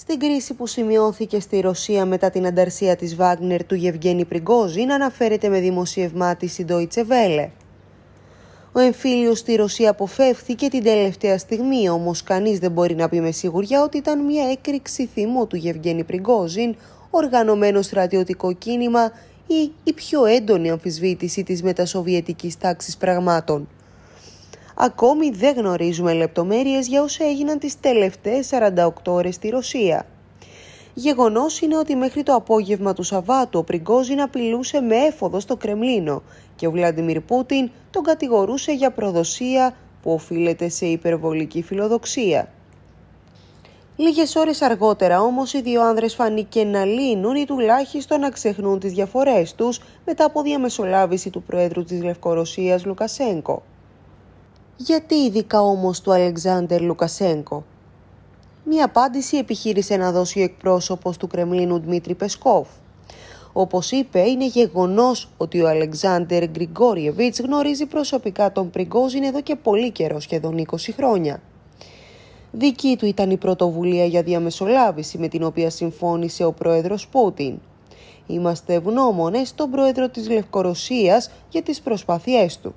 στην κρίση που σημειώθηκε στη Ρωσία μετά την ανταρσία της Βάγνερ του Γευγένη Πριγκόζιν αναφέρεται με δημοσίευμά της η Deutsche Welle. Ο εμφύλιος στη Ρωσία αποφεύθηκε την τελευταία στιγμή, όμως κανείς δεν μπορεί να πει με σιγουριά ότι ήταν μια έκρηξη θυμού του Γευγένη Πριγκόζιν, οργανωμένο στρατιωτικό κίνημα ή η πιο έντονη αμφισβήτηση της μετασοβιετικής τάξης πραγμάτων. Ακόμη δεν γνωρίζουμε λεπτομέρειες για όσα έγιναν τις τελευταίες 48 ώρες στη Ρωσία. Γεγονός είναι ότι μέχρι το απόγευμα του Σαββάτου ο Πριγκόζιν απειλούσε με έφοδο στο Κρεμλίνο και ο Βλάντιμιρ Πούτιν τον κατηγορούσε για προδοσία που οφείλεται σε υπερβολική φιλοδοξία. Λίγες ώρες αργότερα όμως οι δύο άνδρες φανήκε να λύνουν ή τουλάχιστον να ξεχνούν τις διαφορές τους μετά από διαμεσολάβηση του Προέδρου της Λευκορωσίας Λουκασέγκο. Γιατί ειδικά όμως του Αλεξάνδερ Λουκασέγκο. Μία απάντηση επιχείρησε να δώσει ο εκπρόσωπος του Κρεμλίνου Δημήτρη Πεσκόφ. Όπως είπε, είναι γεγονός ότι ο Αλεξάνδερ Γκριγκόριεβιτς γνωρίζει προσωπικά τον Πριγκόζιν εδώ και πολύ καιρό, σχεδόν 20 χρόνια. Δική του ήταν η πρωτοβουλία για διαμεσολάβηση με την οποία συμφώνησε ο πρόεδρος Πούτιν. Είμαστε ευγνώμονες στον πρόεδρο της Λευκορωσίας για τις προσπάθειές του.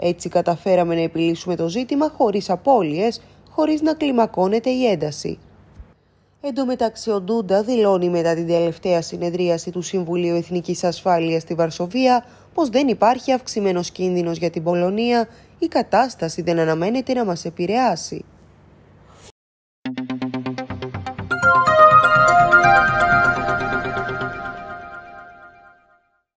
Έτσι καταφέραμε να επιλύσουμε το ζήτημα χωρίς απώλειες, χωρίς να κλιμακώνεται η ένταση. Εν τω μεταξύ, ο Ντούντα δηλώνει μετά την τελευταία συνεδρίαση του Συμβουλίου Εθνικής Ασφάλειας στη Βαρσοβία πως δεν υπάρχει αυξημένος κίνδυνος για την Πολωνία, η κατάσταση δεν αναμένεται να μας επηρεάσει.